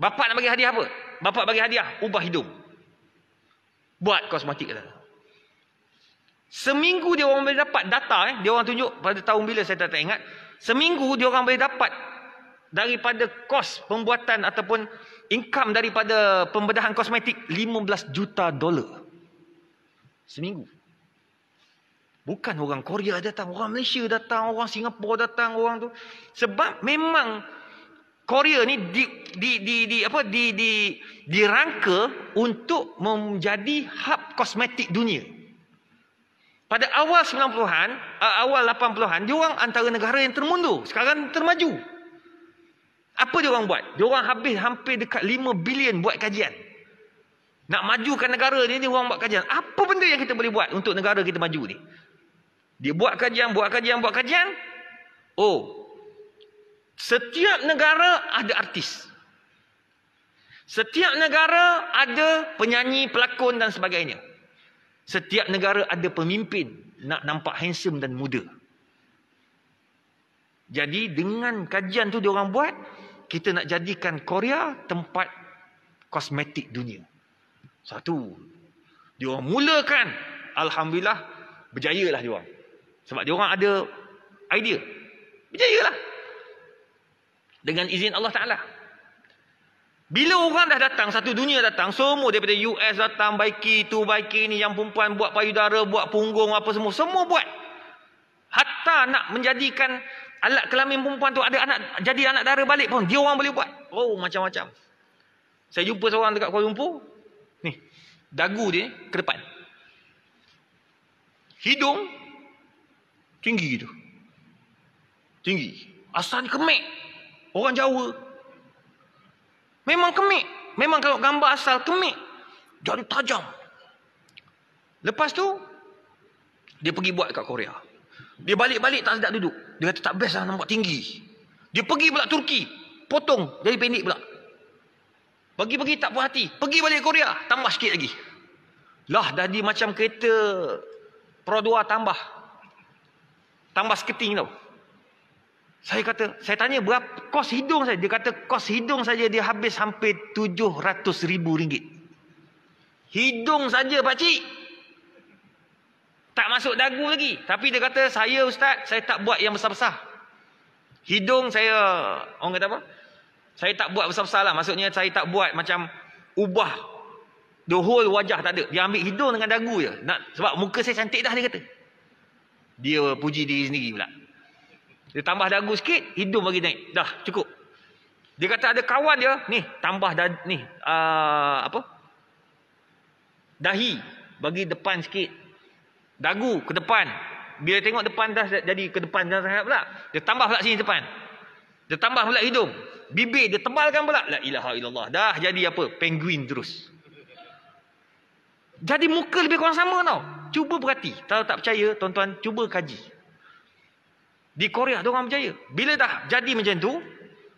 Bapak nak bagi hadiah apa? Bapak bagi hadiah ubah hidung. Buat kosmetik kata. Seminggu dia orang boleh dapat data eh, dia orang tunjuk pada tahun bila saya tak, tak ingat. Seminggu dia orang boleh dapat daripada kos pembuatan ataupun income daripada pembedahan kosmetik 15 juta dolar. Seminggu Bukan orang Korea datang, orang Malaysia datang, orang Singapura datang, orang tu. Sebab memang Korea ni di di di, di apa di di dirangka untuk menjadi hub kosmetik dunia. Pada awal 90-an, awal 80-an, dia orang antara negara yang termundur, sekarang termaju. Apa dia orang buat? Dia orang habis hampir dekat 5 bilion buat kajian. Nak majukan negara ni, dia orang buat kajian. Apa benda yang kita boleh buat untuk negara kita maju ni? Dia buat kajian, buat kajian, buat kajian. Oh. Setiap negara ada artis. Setiap negara ada penyanyi, pelakon dan sebagainya. Setiap negara ada pemimpin nak nampak handsome dan muda. Jadi dengan kajian tu diorang buat, kita nak jadikan Korea tempat kosmetik dunia. Satu. Diorang mulakan. Alhamdulillah berjaya lah diorang. Sebab dia orang ada idea. Berjayalah. Dengan izin Allah Taala. Bila orang dah datang, satu dunia datang, semua daripada US datang, baiki itu, baiki ini, yang perempuan buat payudara, buat punggung, apa semua, semua buat. Hatta nak menjadikan alat kelamin perempuan tu ada anak jadi anak darah balik pun, dia orang boleh buat. Oh, macam-macam. Saya jumpa seorang dekat Kuala Lumpur, ni, dagu dia ke depan. Hidung Tinggi tu. Tinggi. Asal kemek. Orang Jawa. Memang kemek. Memang kalau gambar asal kemek. Jadi tajam. Lepas tu. Dia pergi buat kat Korea. Dia balik-balik tak sedap duduk. Dia kata tak best lah nampak tinggi. Dia pergi pula Turki. Potong. Jadi pendek pula. Pergi-pergi tak puas hati. Pergi balik Korea. Tambah sikit lagi. Lah dah di macam kereta. Pro tambah tambah seketing tau. Saya kata, saya tanya berapa kos hidung saya? Dia kata kos hidung saja dia habis hampir ratus ribu ringgit. Hidung saja pak cik. Tak masuk dagu lagi. Tapi dia kata saya ustaz, saya tak buat yang besar-besar. Hidung saya, orang kata apa? Saya tak buat besar-besar lah. Maksudnya saya tak buat macam ubah the whole wajah tak ada. Dia ambil hidung dengan dagu je. Nak, sebab muka saya cantik dah dia kata. Dia puji diri sendiri pula. Dia tambah dagu sikit, hidung bagi naik. Dah, cukup. Dia kata ada kawan dia, ni, tambah dah ni, uh, apa? Dahi bagi depan sikit. Dagu ke depan. Bila tengok depan dah jadi ke depan dah sangat pula. Dia tambah pula sini depan. Dia tambah pula hidung. Bibir dia tebalkan pula. La ilaha illallah. Dah jadi apa? Penguin terus. Jadi muka lebih kurang sama tau cuba berhati. Kalau tak percaya, tuan-tuan cuba kaji. Di Korea dia orang berjaya. Bila dah jadi macam tu,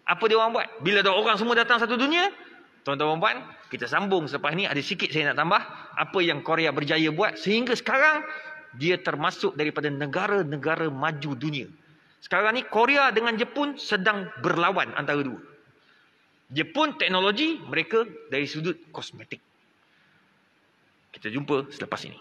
apa dia orang buat? Bila dah orang semua datang satu dunia, tuan-tuan dan puan, kita sambung selepas ni ada sikit saya nak tambah apa yang Korea berjaya buat sehingga sekarang dia termasuk daripada negara-negara maju dunia. Sekarang ni Korea dengan Jepun sedang berlawan antara dua. Jepun teknologi, mereka dari sudut kosmetik. Kita jumpa selepas ini.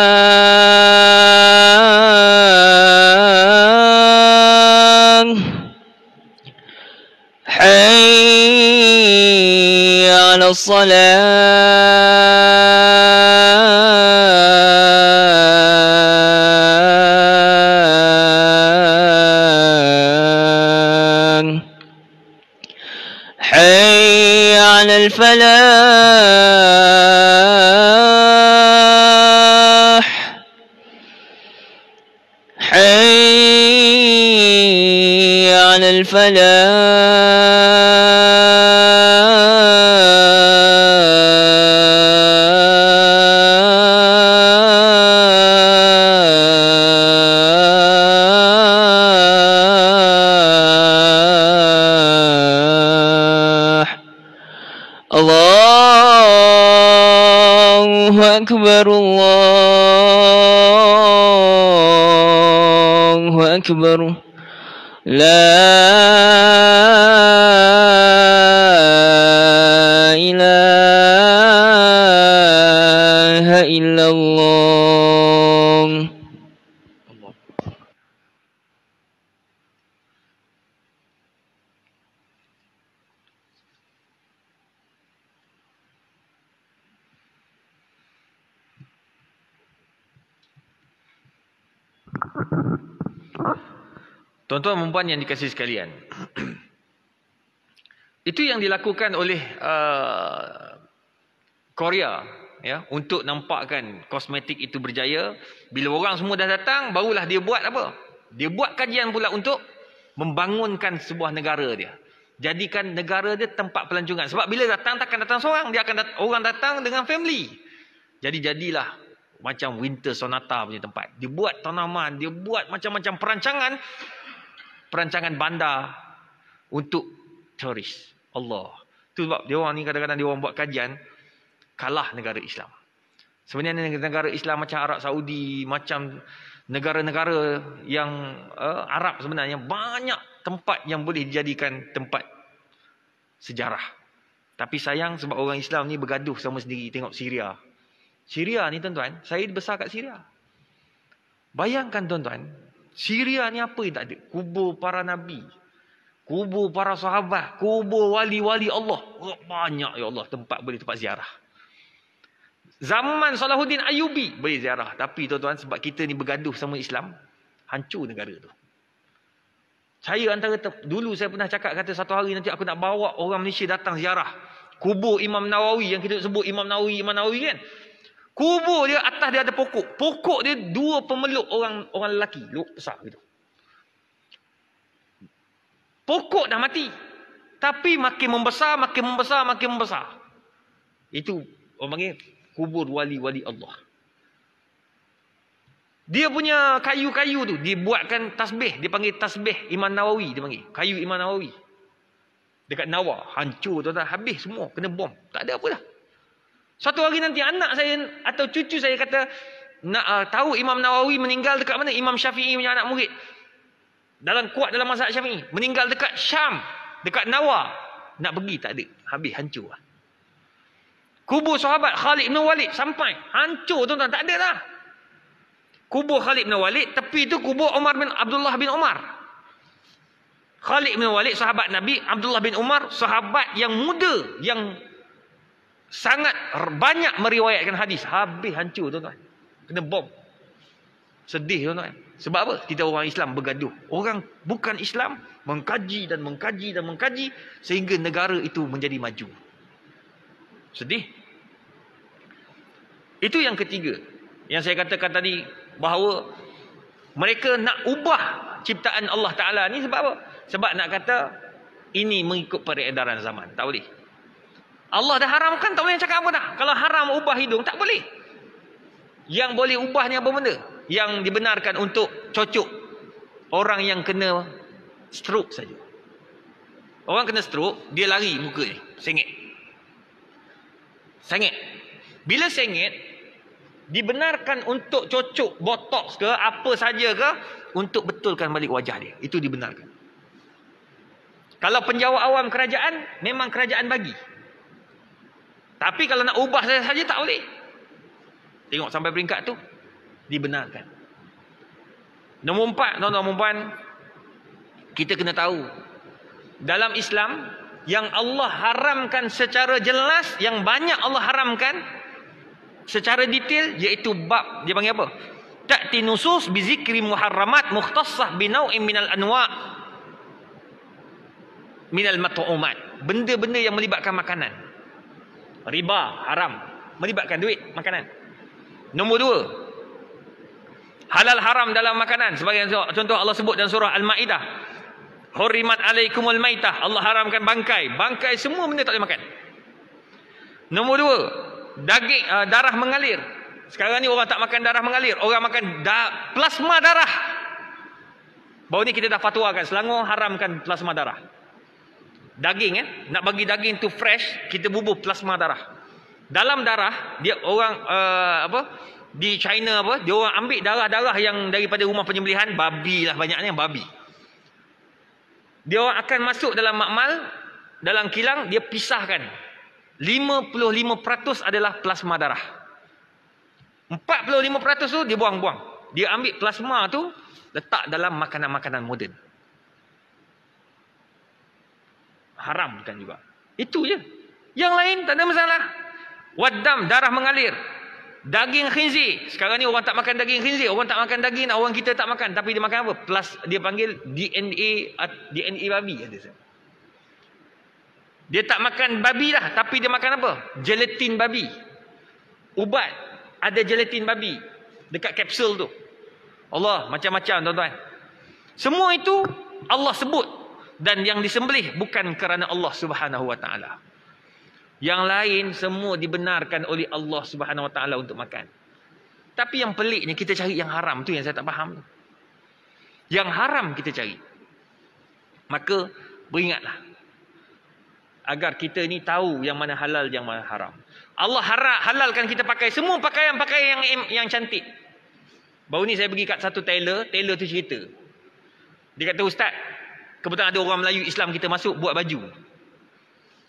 الصلاة حي على الفلاح حي على الفلاح أكبر لا Tuan-tuan dan puan yang dikasih sekalian. Itu yang dilakukan oleh uh, Korea ya untuk nampakkan kosmetik itu berjaya bila orang semua dah datang barulah dia buat apa dia buat kajian pula untuk membangunkan sebuah negara dia jadikan negara dia tempat pelancongan sebab bila datang takkan datang seorang dia akan dat- orang datang dengan family jadi jadilah macam winter sonata punya tempat dia buat tanaman dia buat macam-macam perancangan perancangan bandar untuk teroris. Allah. Itu sebab dia orang ni kadang-kadang dia orang buat kajian kalah negara Islam. Sebenarnya negara Islam macam Arab Saudi, macam negara-negara yang uh, Arab sebenarnya banyak tempat yang boleh dijadikan tempat sejarah. Tapi sayang sebab orang Islam ni bergaduh sama sendiri tengok Syria. Syria ni tuan-tuan, saya besar kat Syria. Bayangkan tuan-tuan, Syria ni apa yang tak ada? Kubur para nabi. Kubur para sahabat. Kubur wali-wali Allah. Oh, banyak ya Allah tempat boleh tempat ziarah. Zaman Salahuddin Ayubi boleh ziarah. Tapi tuan-tuan sebab kita ni bergaduh sama Islam. Hancur negara tu. Saya antara dulu saya pernah cakap kata satu hari nanti aku nak bawa orang Malaysia datang ziarah. Kubur Imam Nawawi yang kita sebut Imam Nawawi, Imam Nawawi kan. Kubur dia atas dia ada pokok. Pokok dia dua pemeluk orang orang lelaki. Luk besar gitu. Pokok dah mati. Tapi makin membesar, makin membesar, makin membesar. Itu orang panggil kubur wali-wali Allah. Dia punya kayu-kayu tu dibuatkan tasbih. Dia panggil tasbih iman Nawawi. Dia panggil kayu iman Nawawi. Dekat Nawa. Hancur tu dah habis semua. Kena bom. Tak ada apa dah. Suatu hari nanti anak saya atau cucu saya kata nak uh, tahu Imam Nawawi meninggal dekat mana? Imam Syafi'i punya anak murid. Dalam kuat dalam masa Syafi'i, meninggal dekat Syam, dekat Nawa. Nak pergi tak ada. Habis hancur lah. Kubur sahabat Khalid bin Walid sampai hancur tuan-tuan, tak ada lah. Kubur Khalid bin Walid, tepi tu kubur Umar bin Abdullah bin Umar. Khalid bin Walid sahabat Nabi, Abdullah bin Umar sahabat yang muda yang sangat banyak meriwayatkan hadis habis hancur tuan-tuan kena bom sedih tuan-tuan sebab apa kita orang Islam bergaduh orang bukan Islam mengkaji dan mengkaji dan mengkaji sehingga negara itu menjadi maju sedih itu yang ketiga yang saya katakan tadi bahawa mereka nak ubah ciptaan Allah Ta'ala ni sebab apa? Sebab nak kata ini mengikut peredaran zaman. Tak boleh. Allah dah haramkan tak boleh cakap apa nak kalau haram ubah hidung tak boleh yang boleh ubah ni apa benda yang dibenarkan untuk cocok orang yang kena stroke saja. orang kena stroke dia lari muka ni sengit sengit bila sengit dibenarkan untuk cocok botox ke apa saja ke untuk betulkan balik wajah dia itu dibenarkan kalau penjawat awam kerajaan memang kerajaan bagi tapi kalau nak ubah saya saja tak boleh. Tengok sampai peringkat tu dibenarkan. Nombor empat, tuan-tuan dan puan, kita kena tahu dalam Islam yang Allah haramkan secara jelas, yang banyak Allah haramkan secara detail iaitu bab dia panggil apa? Tak tinusus, bi zikri muharramat mukhtassah bi naw'in minal anwa' minal mat'umat. Benda-benda yang melibatkan makanan riba haram melibatkan duit makanan nombor dua halal haram dalam makanan sebagai contoh Allah sebut dalam surah Al-Ma'idah hurrimat alaikumul maitah Allah haramkan bangkai bangkai semua benda tak boleh makan nombor dua daging, uh, darah mengalir sekarang ni orang tak makan darah mengalir orang makan da plasma darah baru ni kita dah fatwakan Selangor haramkan plasma darah daging eh nak bagi daging tu fresh kita bubuh plasma darah dalam darah dia orang uh, apa di China apa dia orang ambil darah-darah yang daripada rumah penyembelihan babi lah banyaknya babi dia orang akan masuk dalam makmal dalam kilang dia pisahkan 55% adalah plasma darah 45% tu dia buang-buang dia ambil plasma tu letak dalam makanan-makanan moden haramkan juga. Itu je. Yang lain tak ada masalah. Waddam, darah mengalir. Daging khinzi. Sekarang ni orang tak makan daging khinzi. Orang tak makan daging, orang kita tak makan. Tapi dia makan apa? Plus dia panggil DNA DNA babi. Dia tak makan babi lah. Tapi dia makan apa? Gelatin babi. Ubat. Ada gelatin babi. Dekat kapsul tu. Allah macam-macam tuan-tuan. Semua itu Allah sebut dan yang disembelih bukan kerana Allah Subhanahu wa taala. Yang lain semua dibenarkan oleh Allah Subhanahu wa taala untuk makan. Tapi yang peliknya kita cari yang haram tu yang saya tak faham. Yang haram kita cari. Maka beringatlah agar kita ni tahu yang mana halal yang mana haram. Allah harap halalkan kita pakai semua pakaian-pakaian yang yang cantik. Baru ni saya pergi kat satu tailor, tailor tu cerita. Dia kata ustaz, Kebetulan ada orang Melayu Islam kita masuk buat baju.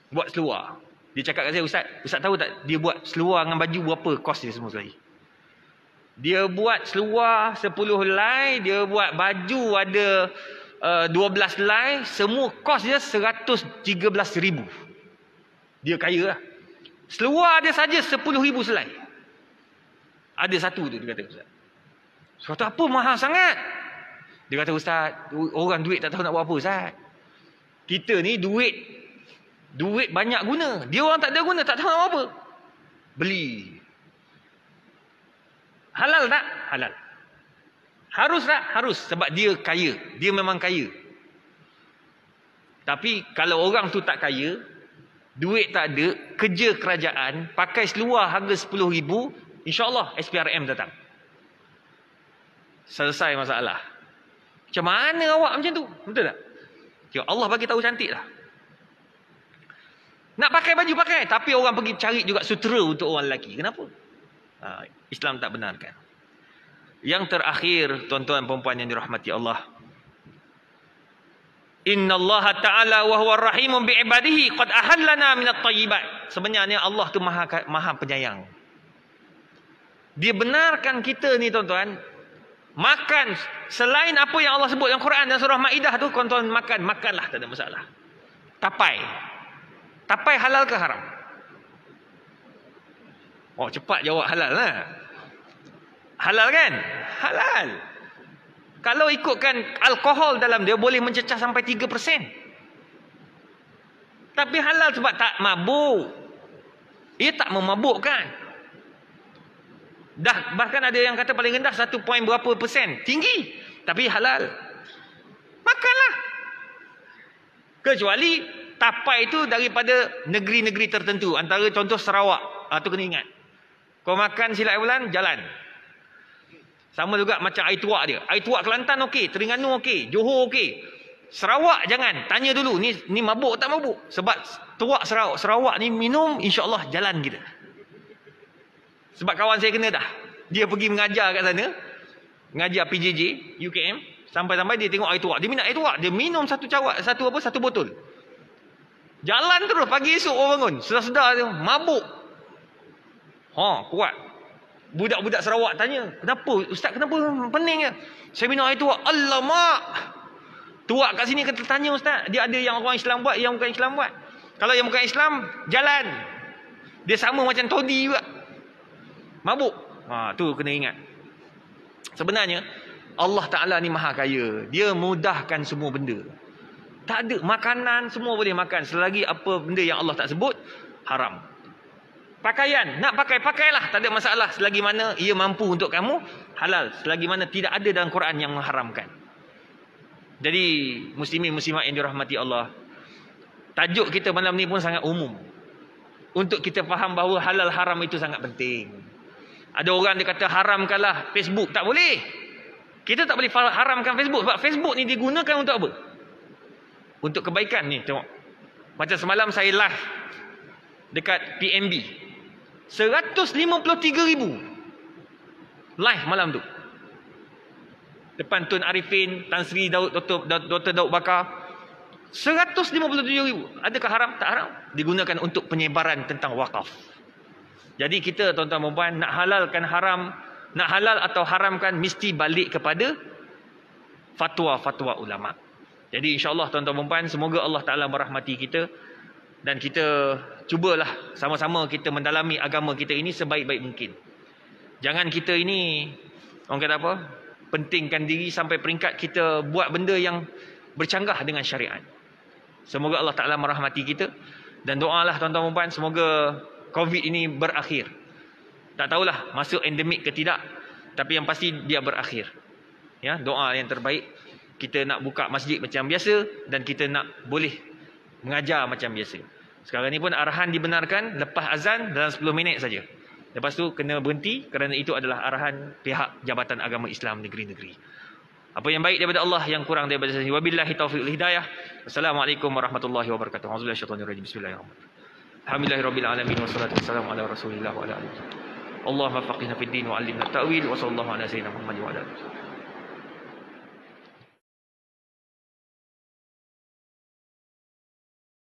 Buat seluar. Dia cakap kat saya, Ustaz, Ustaz tahu tak dia buat seluar dengan baju berapa kos dia semua sekali? Dia buat seluar 10 helai, dia buat baju ada uh, eh, 12 helai, semua kos dia 113 ribu. Dia kaya lah. Seluar dia saja 10 ribu selai. Ada satu tu dia kata Ustaz. Sebab apa mahal sangat? Dia kata ustaz, orang duit tak tahu nak buat apa ustaz. Kita ni duit duit banyak guna. Dia orang tak ada guna, tak tahu nak buat apa. Beli. Halal tak? Halal. Harus tak? Harus sebab dia kaya. Dia memang kaya. Tapi kalau orang tu tak kaya, duit tak ada, kerja kerajaan, pakai seluar harga 10000, insya-Allah SPRM datang. Selesai masalah. Macam mana awak macam tu? Betul tak? Kira ya, Allah bagi tahu cantik lah. Nak pakai baju pakai. Tapi orang pergi cari juga sutera untuk orang lelaki. Kenapa? Ha, Islam tak benarkan. Yang terakhir tuan-tuan perempuan yang dirahmati Allah. Inna Allah Ta'ala wa huwa rahimun bi'ibadihi qad ahallana minat tayyibat. Sebenarnya Allah tu maha, maha penyayang. Dia benarkan kita ni tuan-tuan Makan selain apa yang Allah sebut dalam Quran dan surah Maidah tu tuan-tuan makan makanlah tak ada masalah. Tapai. Tapai halal ke haram? Oh cepat jawab halal lah. Halal kan? Halal. Kalau ikutkan alkohol dalam dia boleh mencecah sampai 3%. Tapi halal sebab tak mabuk. Ia tak memabukkan. Dah bahkan ada yang kata paling rendah 1 poin berapa persen. Tinggi tapi halal. Makanlah. Kecuali tapai itu daripada negeri-negeri tertentu. Antara contoh Sarawak. Itu ah, ha, kena ingat. Kau makan silat bulan, jalan. Sama juga macam air tuak dia. Air tuak Kelantan okey. Terengganu okey. Johor okey. Sarawak jangan. Tanya dulu. Ni, ni mabuk tak mabuk? Sebab tuak Sarawak. Sarawak ni minum insyaAllah jalan kita. Gitu. Sebab kawan saya kena dah. Dia pergi mengajar kat sana. Mengajar PJJ, UKM. Sampai-sampai dia tengok air tuak. Dia minum air tuak. Dia minum satu cawak, satu apa, satu botol. Jalan terus pagi esok orang bangun. Sedar-sedar dia mabuk. Ha, kuat. Budak-budak Sarawak tanya, kenapa? Ustaz kenapa pening ke? Ya? Saya minum air tuak. Alamak! Tuak kat sini kena tanya Ustaz. Dia ada yang orang Islam buat, yang bukan Islam buat. Kalau yang bukan Islam, jalan. Dia sama macam Todi juga mabuk. Ha tu kena ingat. Sebenarnya Allah Taala ni maha kaya. Dia mudahkan semua benda. Tak ada makanan semua boleh makan selagi apa benda yang Allah tak sebut haram. Pakaian, nak pakai pakailah, tak ada masalah selagi mana ia mampu untuk kamu halal, selagi mana tidak ada dalam Quran yang mengharamkan. Jadi muslimin muslimat yang dirahmati Allah. Tajuk kita malam ni pun sangat umum. Untuk kita faham bahawa halal haram itu sangat penting. Ada orang dia kata haramkanlah Facebook. Tak boleh. Kita tak boleh haramkan Facebook. Sebab Facebook ni digunakan untuk apa? Untuk kebaikan ni tengok. Macam semalam saya live. Dekat PMB. 153 ribu. Live malam tu. Depan Tun Arifin, Tan Sri, Daud, Dr. Daud daud Bakar. 157 ribu. Adakah haram? Tak haram. Digunakan untuk penyebaran tentang Wakaf. Jadi kita tuan-tuan perempuan nak halalkan haram, nak halal atau haramkan mesti balik kepada fatwa-fatwa ulama. Jadi insya-Allah tuan-tuan perempuan semoga Allah Taala merahmati kita dan kita cubalah sama-sama kita mendalami agama kita ini sebaik-baik mungkin. Jangan kita ini orang kata apa? pentingkan diri sampai peringkat kita buat benda yang bercanggah dengan syariat. Semoga Allah Taala merahmati kita dan doalah tuan-tuan perempuan semoga COVID ini berakhir. Tak tahulah masuk endemik ke tidak. Tapi yang pasti dia berakhir. Ya, doa yang terbaik. Kita nak buka masjid macam biasa. Dan kita nak boleh mengajar macam biasa. Sekarang ni pun arahan dibenarkan lepas azan dalam 10 minit saja. Lepas tu kena berhenti kerana itu adalah arahan pihak Jabatan Agama Islam negeri-negeri. Apa yang baik daripada Allah yang kurang daripada saya. Wabillahi taufiq hidayah. Assalamualaikum warahmatullahi wabarakatuh. Alhamdulillah syaitan yurajim. Bismillahirrahmanirrahim. Alhamdulillahirrabbilalamin Wassalatu wassalamu ala rasulillah wa ala alihi Allahumma faqihna fid din wa alimna ta'wil Wa sallallahu ala sayyidina Muhammad wa ala alihi